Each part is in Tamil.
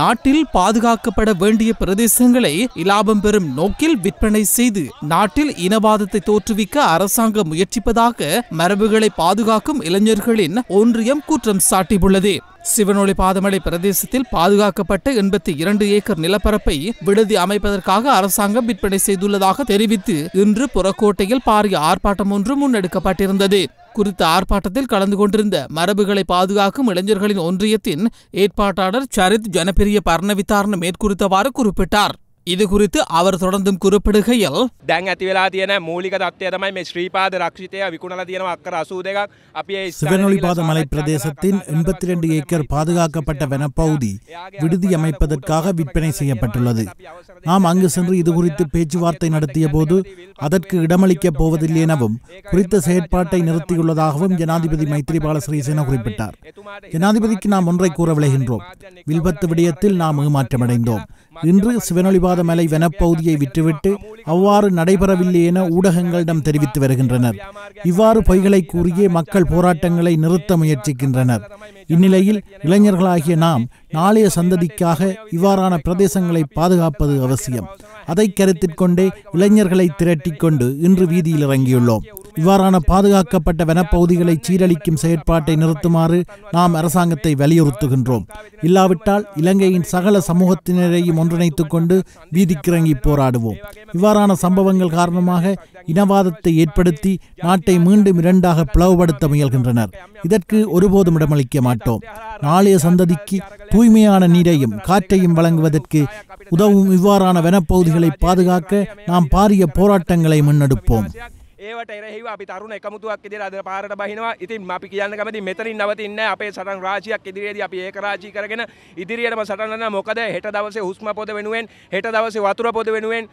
நாட்டில் பாதுகாக்கப்பட வேண்டிய பிரதேசங்களை இலாபம் பெறும் நோக்கில் விற்பனை செய்து நாட்டில் இனவாதத்தை தோற்றுவிக்க அரசாங்கம் முயற்சிப்பதாக மரபுகளை பாதுகாக்கும் இளைஞர்களின் ஒன்றியம் குற்றம் சாட்டியுள்ளது சிவனொளி பாதமலை பிரதேசத்தில் பாதுகாக்கப்பட்ட எண்பத்தி இரண்டு ஏக்கர் நிலப்பரப்பை விடுதி அமைப்பதற்காக அரசாங்கம் விற்பனை செய்துள்ளதாக தெரிவித்து இன்று புறக்கோட்டையில் பாரிய ஆர்ப்பாட்டம் ஒன்று முன்னெடுக்கப்பட்டிருந்தது குறித்த ஆர்ப்பாட்டத்தில் கலந்து கொண்டிருந்த மரபுகளை பாதுகாக்கும் இளைஞர்களின் ஒன்றியத்தின் ஏற்பாட்டாளர் சரித் ஜனப்பிரிய பர்ணவித்தாரண மேற்குறித்தவாறு குறிப்பிட்டார் குறித்து அவர் தொடர்ந்தும் குறிப்பிடுகையில் சிவனொளிபாத மலை பிரதேசத்தின் எண்பத்தி ரெண்டு ஏக்கர் பாதுகாக்கப்பட்ட வனப்பகுதி விடுதி அமைப்பதற்காக விற்பனை செய்யப்பட்டுள்ளது நாம் அங்கு சென்று இது குறித்து பேச்சுவார்த்தை நடத்திய போது அதற்கு இடமளிக்கப் போவதில்லை எனவும் குறித்த செயற்பாட்டை நிறுத்தியுள்ளதாகவும் ஜனாதிபதி மைத்ரிபால சிறிசேன குறிப்பிட்டார் ஜனாதிபதிக்கு நாம் ஒன்றை கூற விளைகின்றோம் வில்பத்து விடயத்தில் நாம் ஏமாற்றமடைந்தோம் இன்று சிவனொளிபாத மலை வனப்பகுதியை விட்டுவிட்டு அவ்வாறு நடைபெறவில்லை என ஊடகங்களிடம் தெரிவித்து வருகின்றனர் இவ்வாறு பொய்களை கூறியே மக்கள் போராட்டங்களை நிறுத்த முயற்சிக்கின்றனர் இந்நிலையில் இளைஞர்களாகிய நாம் நாளைய சந்ததிக்காக இவ்வாறான பிரதேசங்களை பாதுகாப்பது அவசியம் அதை கருத்திற்கொண்டே இளைஞர்களை திரட்டிக்கொண்டு இன்று வீதியில் இறங்கியுள்ளோம் இவ்வாறான பாதுகாக்கப்பட்ட வனப்பகுதிகளை சீரழிக்கும் செயற்பாட்டை நிறுத்துமாறு நாம் அரசாங்கத்தை வலியுறுத்துகின்றோம் இல்லாவிட்டால் இலங்கையின் சகல சமூகத்தினரையும் ஒன்றிணைத்துக் கொண்டு வீதிக்கிறங்கி போராடுவோம் இவ்வாறான சம்பவங்கள் காரணமாக இனவாதத்தை ஏற்படுத்தி நாட்டை மீண்டும் இரண்டாக பிளவுபடுத்த முயல்கின்றனர் இதற்கு ஒருபோதும் இடமளிக்க மாட்டோம் நாளைய சந்ததிக்கு தூய்மையான நீரையும் காற்றையும் வழங்குவதற்கு உதவும் இவ்வாறான வனப்பகுதிகளை பாதுகாக்க நாம் பாரிய போராட்டங்களை முன்னெடுப்போம் ඒවට එරෙහිව අපි තරුණ එකමුතුවක් ඉදිරියට අද පාරට බහිනවා. ඉතින් අපි කියන්න කැමති මෙතනින් නවතින්නේ අපේ සටන් රාශියක් ඉදිරියේදී අපි ඒකරාශී කරගෙන ඉදිරියටම සටන් කරනවා. මොකද හෙට දවසේ හුස්ම පොද වෙනුවෙන් හෙට දවසේ වතුර පොද වෙනුවෙන්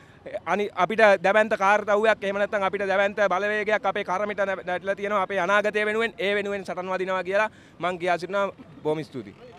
අනි අපිට දැවන්ත කාර්තව්‍යයක් එහෙම නැත්නම් අපිට දැවන්ත බලවේගයක් අපේ කරමිට නැටලා තියෙනවා. අපේ අනාගතය වෙනුවෙන් ඒ වෙනුවෙන් සටන් වදිනවා කියලා මං කියා සිටිනවා. බොහොම ස්තුතියි.